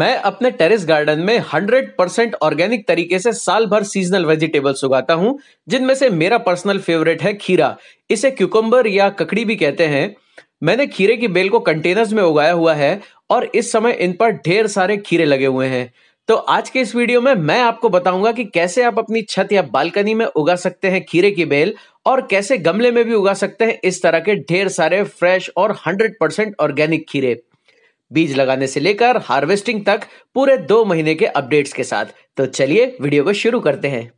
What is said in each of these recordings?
मैं अपने terrace garden में 100 परसेंट ऑर्गेनिक तरीके से साल भर सीजनल वेजिटेबल्स उगाता हूँ जिनमें से मेरा पर्सनल फेवरेट है खीरा इसे क्यूकम्बर या ककड़ी भी कहते हैं मैंने खीरे की बेल को कंटेनर्स में उगाया हुआ है और इस समय इन पर ढेर सारे खीरे लगे हुए हैं तो आज के इस वीडियो में मैं आपको बताऊंगा कि कैसे आप अपनी छत या बालकनी में उगा सकते हैं खीरे की बेल और कैसे गमले में भी उगा सकते हैं इस तरह के ढेर सारे फ्रेश और 100% ऑर्गेनिक खीरे बीज लगाने से लेकर हार्वेस्टिंग तक पूरे दो महीने के अपडेट्स के साथ तो चलिए वीडियो को शुरू करते हैं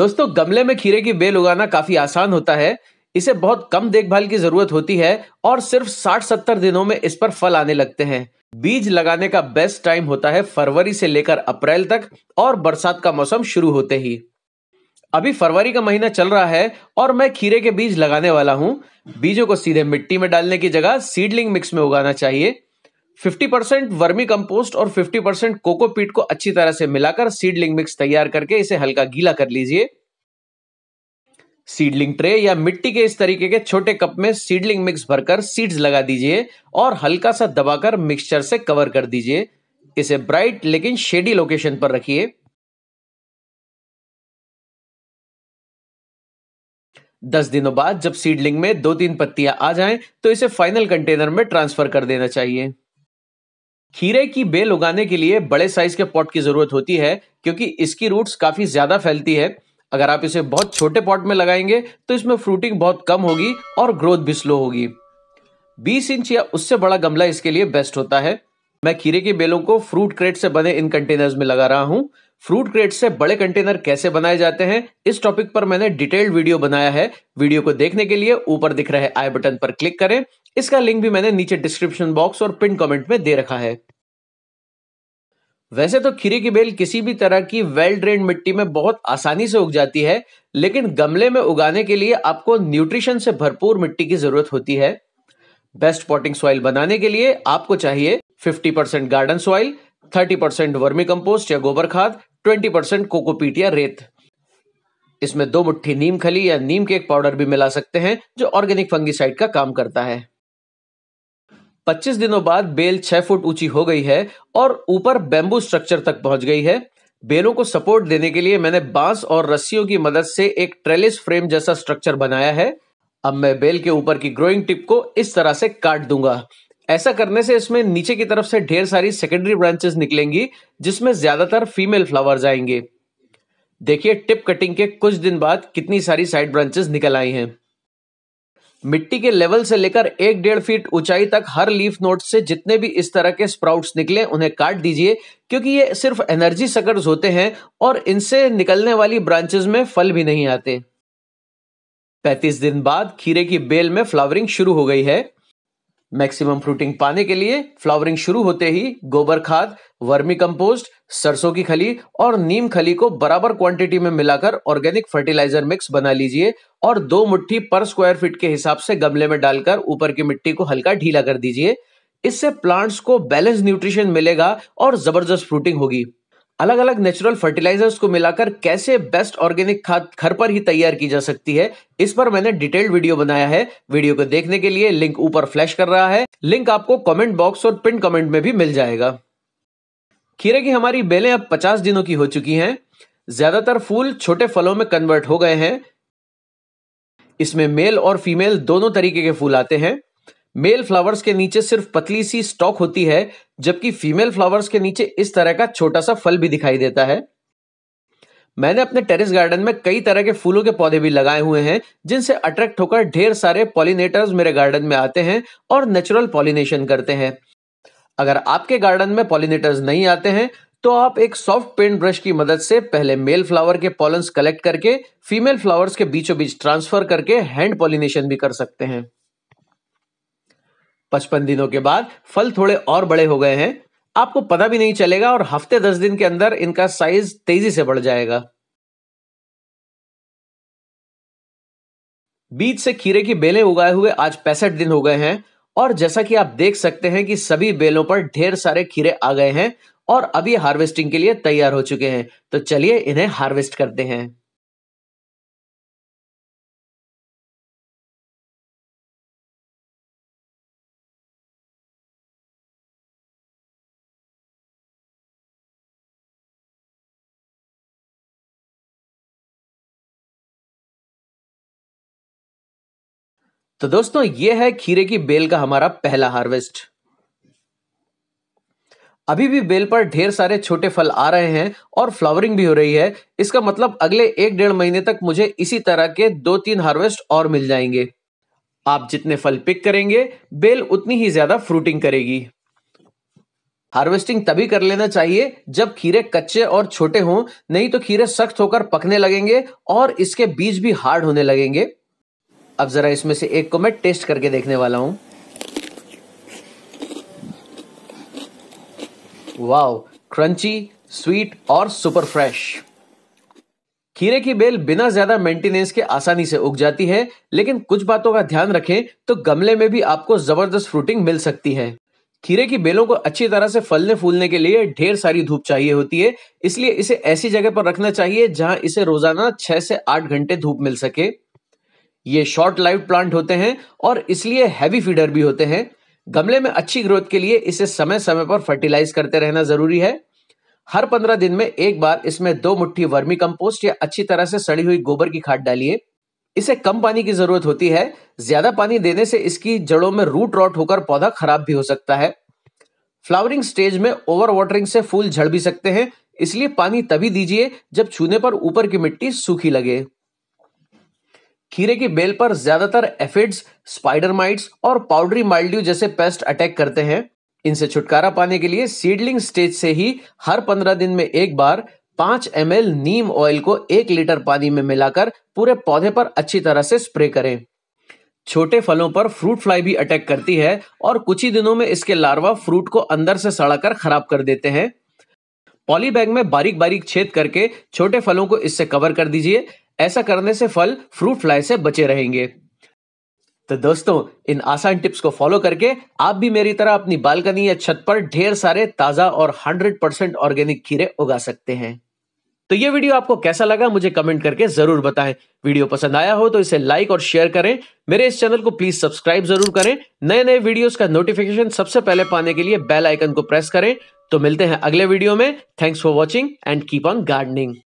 दोस्तों गमले में खीरे की बेल उगाना काफी आसान होता है इसे बहुत कम देखभाल की जरूरत होती है और सिर्फ 60-70 दिनों में इस पर फल आने लगते हैं बीज लगाने का बेस्ट टाइम होता है फरवरी से लेकर अप्रैल तक और बरसात का मौसम शुरू होते ही अभी फरवरी का महीना चल रहा है और मैं खीरे के बीज लगाने वाला हूँ बीजों को सीधे मिट्टी में डालने की जगह सीडलिंग मिक्स में उगाना चाहिए 50% परसेंट वर्मी कंपोस्ट और 50% परसेंट कोकोपीट को अच्छी तरह से मिलाकर सीडलिंग मिक्स तैयार करके इसे हल्का गीला कर लीजिए सीडलिंग ट्रे या मिट्टी के इस तरीके के छोटे कप में सीडलिंग मिक्स भरकर सीड्स लगा दीजिए और हल्का सा दबाकर मिक्सचर से कवर कर दीजिए इसे ब्राइट लेकिन शेडी लोकेशन पर रखिए दस दिनों बाद जब सीडलिंग में दो तीन पत्तियां आ जाएं तो इसे फाइनल कंटेनर में ट्रांसफर कर देना चाहिए खीरे की बेल उगाने के लिए बड़े साइज के पॉट की जरूरत होती है क्योंकि इसकी रूट्स काफी ज्यादा फैलती है अगर आप इसे बहुत छोटे पॉट में लगाएंगे तो इसमें फ्रूटिंग बहुत कम होगी और ग्रोथ भी स्लो होगी 20 इंच या उससे बड़ा गमला इसके लिए बेस्ट होता है मैं खीरे की बेलों को फ्रूट क्रेट से बने इन कंटेनर्स में लगा रहा हूं फ्रूट क्रेट से बड़े कंटेनर कैसे बनाए जाते हैं इस टॉपिक पर मैंने डिटेल्ड वीडियो बनाया है वीडियो को देखने के लिए ऊपर दिख रहे आई बटन पर क्लिक करें इसका लिंक भी मैंने नीचे डिस्क्रिप्शन बॉक्स और पिन कमेंट में दे रखा है वैसे तो खीरे की बेल किसी भी तरह की वेल ड्रेन मिट्टी में बहुत आसानी से उग जाती है लेकिन गमले में उगाने के लिए आपको न्यूट्रिशन से भरपूर मिट्टी की जरूरत होती है बेस्ट पॉटिंग सॉइल बनाने के लिए आपको चाहिए 50% गार्डन सॉइल 30% वर्मी कंपोस्ट या गोबर खाद ट्वेंटी परसेंट कोकोपीट या रेत इसमें दो मुट्ठी नीम खली या नीम के एक पाउडर भी मिला सकते हैं जो ऑर्गेनिक फंगिसाइड का काम करता है 25 दिनों बाद बेल 6 फुट ऊंची हो गई है और ऊपर बेम्बू स्ट्रक्चर तक पहुंच गई है बेलों को सपोर्ट देने के लिए मैंने बांस और रस्सियों की मदद से एक ट्रेलिस फ्रेम जैसा स्ट्रक्चर बनाया है अब मैं बेल के ऊपर की ग्रोइंग टिप को इस तरह से काट दूंगा ऐसा करने से इसमें नीचे की तरफ से ढेर सारी सेकेंडरी ब्रांचेस निकलेंगी जिसमें ज्यादातर फीमेल फ्लावर्स आएंगे देखिए टिप कटिंग के कुछ दिन बाद कितनी सारी साइड ब्रांचेस निकल आई हैं मिट्टी के लेवल से लेकर एक डेढ़ फीट ऊंचाई तक हर लीफ नोट से जितने भी इस तरह के स्प्राउट्स निकले उन्हें काट दीजिए क्योंकि ये सिर्फ एनर्जी सकर्स होते हैं और इनसे निकलने वाली ब्रांचेस में फल भी नहीं आते पैंतीस दिन बाद खीरे की बेल में फ्लावरिंग शुरू हो गई है मैक्सिमम फ्रूटिंग पाने के लिए फ्लावरिंग शुरू होते ही गोबर खाद वर्मी कंपोस्ट सरसों की खली और नीम खली को बराबर क्वांटिटी में मिलाकर ऑर्गेनिक फर्टिलाइजर मिक्स बना लीजिए और दो मुट्ठी पर स्क्वायर फीट के हिसाब से गमले में डालकर ऊपर की मिट्टी को हल्का ढीला कर दीजिए इससे प्लांट्स को बैलेंस न्यूट्रिशन मिलेगा और जबरदस्त फ्रूटिंग होगी अलग अलग नेचुरल फर्टिलाइजर्स को मिलाकर कैसे बेस्ट ऑर्गेनिक खाद घर पर ही तैयार की जा सकती है इस पर मैंने डिटेल्ड वीडियो बनाया है वीडियो को देखने के लिए लिंक ऊपर फ्लैश कर रहा है लिंक आपको कमेंट बॉक्स और पिन कमेंट में भी मिल जाएगा खीरे की हमारी बेलें अब 50 दिनों की हो चुकी हैं ज्यादातर फूल छोटे फलों में कन्वर्ट हो गए हैं इसमें मेल और फीमेल दोनों तरीके के फूल आते हैं मेल फ्लावर्स के नीचे सिर्फ पतली सी स्टॉक होती है जबकि फीमेल फ्लावर्स के नीचे इस तरह का छोटा सा फल भी दिखाई देता है मैंने अपने टेरेस गार्डन में कई तरह के फूलों के पौधे भी लगाए हुए हैं जिनसे अट्रैक्ट होकर ढेर सारे पॉलिनेटर्स मेरे गार्डन में आते हैं और नेचुरल पॉलिनेशन करते हैं अगर आपके गार्डन में पॉलिनेटर्स नहीं आते हैं तो आप एक सॉफ्ट पेंट ब्रश की मदद से पहले मेल फ्लावर के पॉलन्स कलेक्ट करके फीमेल फ्लावर्स के बीचों बीच ट्रांसफर करके हैंड पॉलिनेशन भी कर सकते हैं पचपन दिनों के बाद फल थोड़े और बड़े हो गए हैं आपको पता भी नहीं चलेगा और हफ्ते दस दिन के अंदर इनका साइज तेजी से बढ़ जाएगा बीज से खीरे की बेलें उगाए हुए आज पैंसठ दिन हो गए हैं और जैसा कि आप देख सकते हैं कि सभी बेलों पर ढेर सारे खीरे आ गए हैं और अभी हार्वेस्टिंग के लिए तैयार हो चुके हैं तो चलिए इन्हें हार्वेस्ट करते हैं तो दोस्तों ये है खीरे की बेल का हमारा पहला हार्वेस्ट अभी भी बेल पर ढेर सारे छोटे फल आ रहे हैं और फ्लावरिंग भी हो रही है इसका मतलब अगले एक डेढ़ महीने तक मुझे इसी तरह के दो तीन हार्वेस्ट और मिल जाएंगे आप जितने फल पिक करेंगे बेल उतनी ही ज्यादा फ्रूटिंग करेगी हार्वेस्टिंग तभी कर लेना चाहिए जब खीरे कच्चे और छोटे हों नहीं तो खीरे सख्त होकर पकने लगेंगे और इसके बीज भी हार्ड होने लगेंगे अब ज़रा इसमें से एक को मैं टेस्ट करके देखने वाला हूं वाओ क्रंची स्वीट और सुपर फ्रेश खीरे की बेल बिना ज्यादा मेंटेनेंस के आसानी से उग जाती है लेकिन कुछ बातों का ध्यान रखें तो गमले में भी आपको जबरदस्त फ्रूटिंग मिल सकती है खीरे की बेलों को अच्छी तरह से फलने फूलने के लिए ढेर सारी धूप चाहिए होती है इसलिए इसे ऐसी जगह पर रखना चाहिए जहां इसे रोजाना छह से आठ घंटे धूप मिल सके ये शॉर्ट लाइफ प्लांट होते हैं और इसलिए हैवी फीडर भी होते हैं गमले में अच्छी ग्रोथ के लिए इसे समय समय पर फर्टिलाइज करते रहना जरूरी है हर पंद्रह दिन में एक बार इसमें दो मुट्ठी वर्मी कंपोस्ट या अच्छी तरह से सड़ी हुई गोबर की खाद डालिए इसे कम पानी की जरूरत होती है ज्यादा पानी देने से इसकी जड़ों में रूट रॉट होकर पौधा खराब भी हो सकता है फ्लावरिंग स्टेज में ओवर वाटरिंग से फूल झड़ भी सकते हैं इसलिए पानी तभी दीजिए जब छूने पर ऊपर की मिट्टी सूखी लगे खीरे की बेल पर ज्यादातर एफिड्स स्पाइडर माइट्स और पाउडरी माइल्ड्यू जैसे पेस्ट अटैक करते हैं इनसे छुटकारा पाने के लिए सीडलिंग स्टेज से ही हर पंद्रह दिन में एक बार पांच एम नीम ऑयल को एक लीटर पानी में मिलाकर पूरे पौधे पर अच्छी तरह से स्प्रे करें छोटे फलों पर फ्रूट फ्लाई भी अटैक करती है और कुछ ही दिनों में इसके लार्वा फ्रूट को अंदर से सड़ाकर खराब कर देते हैं पॉलीबैग में बारीक बारीक छेद करके छोटे फलों को इससे कवर कर दीजिए ऐसा करने से फल फ्रूट फ्लाई से बचे रहेंगे तो दोस्तों इन आसान टिप्स को फॉलो करके आप भी मेरी तरह अपनी बालकनी या छत पर ढेर सारे ताजा और 100% ऑर्गेनिक खीरे उगा सकते हैं तो ये वीडियो आपको कैसा लगा मुझे कमेंट करके जरूर बताएं वीडियो पसंद आया हो तो इसे लाइक और शेयर करें मेरे इस चैनल को प्लीज सब्सक्राइब जरूर करें नए नए वीडियोस का नोटिफिकेशन सबसे पहले पाने के लिए बेल आइकन को प्रेस करें तो मिलते हैं अगले वीडियो में thanks for watching and keep on gardening